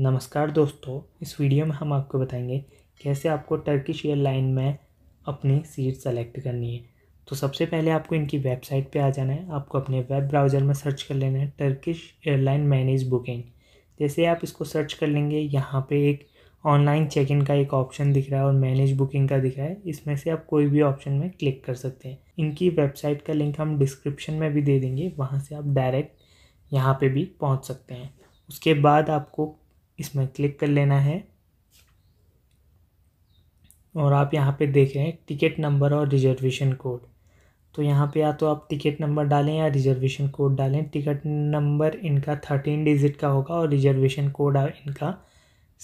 नमस्कार दोस्तों इस वीडियो में हम आपको बताएंगे कैसे आपको टर्किश एयरलाइन में अपनी सीट सेलेक्ट करनी है तो सबसे पहले आपको इनकी वेबसाइट पे आ जाना है आपको अपने वेब ब्राउज़र में सर्च कर लेना है टर्किश एयरलाइन मैनेज बुकिंग जैसे आप इसको सर्च कर लेंगे यहाँ पे एक ऑनलाइन चेक इन का एक ऑप्शन दिख रहा है और मैनेज बुकिंग का दिख रहा है इसमें से आप कोई भी ऑप्शन में क्लिक कर सकते हैं इनकी वेबसाइट का लिंक हम डिस्क्रिप्शन में भी दे देंगे वहाँ से आप डायरेक्ट यहाँ पर भी पहुँच सकते हैं उसके बाद आपको इसमें क्लिक कर लेना है और आप यहाँ पे देख रहे हैं टिकट नंबर और रिजर्वेशन कोड तो यहाँ पे या तो आप टिकट नंबर डालें या रिजर्वेशन कोड डालें टिकट नंबर इनका थर्टीन डिजिट का होगा और रिजर्वेशन कोड इनका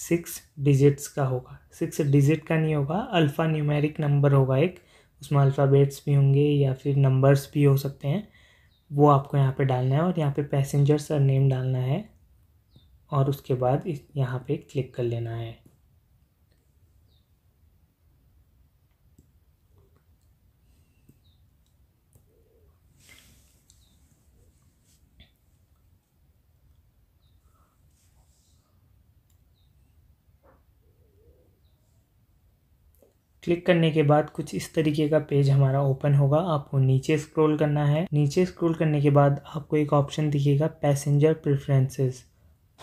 सिक्स डिजिट्स का होगा सिक्स डिजिट का नहीं होगा अल्फ़ा न्यूमेरिक नंबर होगा एक उसमें अल्फ़ाबेट्स भी होंगे या फिर नंबर्स भी हो सकते हैं वो आपको यहाँ पे डालना है और यहाँ पे पैसेंजर सर नेम डालना है और उसके बाद इस यहाँ पे क्लिक कर लेना है क्लिक करने के बाद कुछ इस तरीके का पेज हमारा ओपन होगा आपको नीचे स्क्रॉल करना है नीचे स्क्रॉल करने के बाद आपको एक ऑप्शन दिखेगा पैसेंजर प्रेफरेंसेस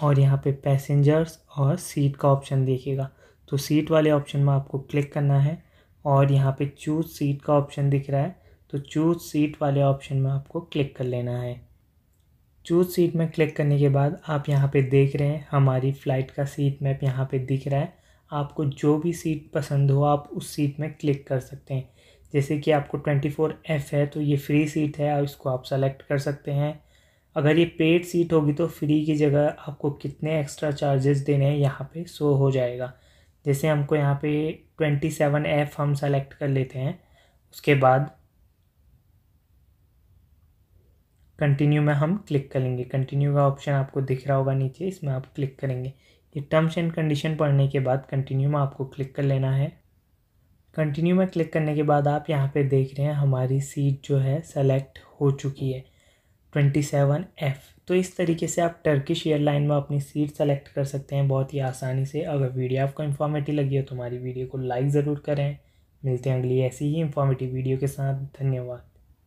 और यहाँ पे पैसेंजर्स और सीट का ऑप्शन देखिएगा तो सीट वाले ऑप्शन में आपको क्लिक करना है और यहाँ पे चूज सीट का ऑप्शन दिख रहा है तो चूज सीट वाले ऑप्शन में आपको क्लिक कर लेना है चूज सीट में क्लिक करने के बाद आप यहाँ पे देख रहे हैं हमारी फ़्लाइट का सीट मैप यहाँ पे दिख रहा है आपको जो भी सीट पसंद हो आप उस सीट में क्लिक कर सकते हैं जैसे कि आपको ट्वेंटी फोर एफ़ है तो ये फ्री सीट है और इसको आप सेलेक्ट कर सकते हैं अगर ये पेड सीट होगी तो फ्री की जगह आपको कितने एक्स्ट्रा चार्जेस देने हैं यहाँ पे शो हो जाएगा जैसे हमको यहाँ पे ट्वेंटी सेवन एफ़ हम सेलेक्ट कर लेते हैं उसके बाद कंटिन्यू में हम क्लिक करेंगे कंटिन्यू का ऑप्शन आपको दिख रहा होगा नीचे इसमें आप क्लिक करेंगे ये टर्म्स एंड कंडीशन पढ़ने के बाद कंटिन्यू में आपको क्लिक कर लेना है कंटिन्यू में क्लिक करने के बाद आप यहाँ पे देख रहे हैं हमारी सीट जो है सेलेक्ट हो चुकी है ट्वेंटी सेवन एफ़ तो इस तरीके से आप टर्किश एयरलाइन में अपनी सीट सेलेक्ट कर सकते हैं बहुत ही आसानी से अगर वीडियो आपको इन्फॉर्मेटिव लगी हो तो हमारी वीडियो को लाइक ज़रूर करें मिलते हैं अगली ऐसी ही इन्फॉर्मेटिव वीडियो के साथ धन्यवाद